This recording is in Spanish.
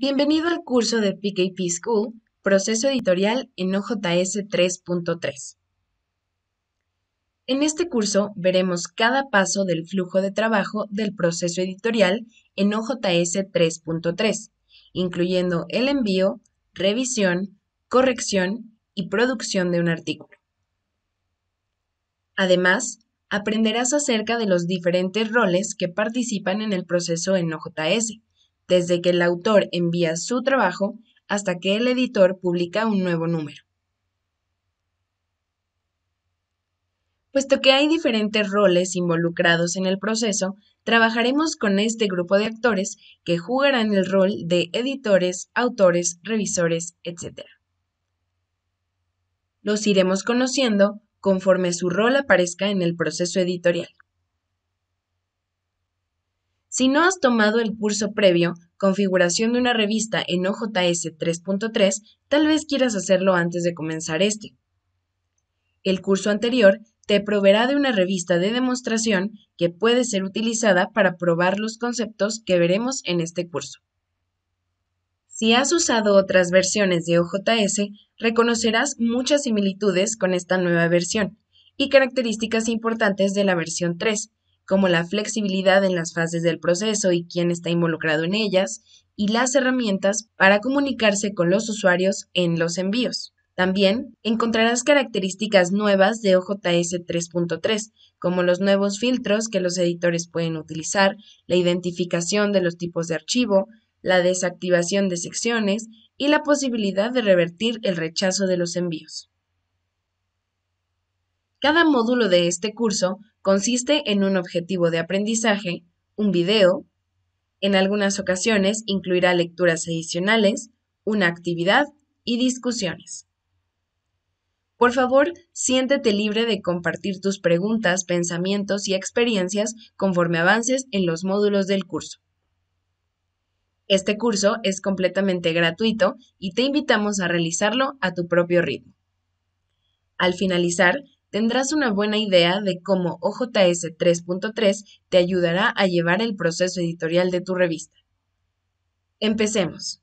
Bienvenido al curso de PKP School, proceso editorial en OJS 3.3. En este curso veremos cada paso del flujo de trabajo del proceso editorial en OJS 3.3, incluyendo el envío, revisión, corrección y producción de un artículo. Además, aprenderás acerca de los diferentes roles que participan en el proceso en OJS desde que el autor envía su trabajo hasta que el editor publica un nuevo número. Puesto que hay diferentes roles involucrados en el proceso, trabajaremos con este grupo de actores que jugarán el rol de editores, autores, revisores, etc. Los iremos conociendo conforme su rol aparezca en el proceso editorial. Si no has tomado el curso previo, Configuración de una revista en OJS 3.3, tal vez quieras hacerlo antes de comenzar este. El curso anterior te proveerá de una revista de demostración que puede ser utilizada para probar los conceptos que veremos en este curso. Si has usado otras versiones de OJS, reconocerás muchas similitudes con esta nueva versión y características importantes de la versión 3, como la flexibilidad en las fases del proceso y quién está involucrado en ellas, y las herramientas para comunicarse con los usuarios en los envíos. También encontrarás características nuevas de OJS 3.3, como los nuevos filtros que los editores pueden utilizar, la identificación de los tipos de archivo, la desactivación de secciones y la posibilidad de revertir el rechazo de los envíos. Cada módulo de este curso consiste en un objetivo de aprendizaje, un video, en algunas ocasiones incluirá lecturas adicionales, una actividad y discusiones. Por favor, siéntete libre de compartir tus preguntas, pensamientos y experiencias conforme avances en los módulos del curso. Este curso es completamente gratuito y te invitamos a realizarlo a tu propio ritmo. Al finalizar, tendrás una buena idea de cómo OJS 3.3 te ayudará a llevar el proceso editorial de tu revista. Empecemos.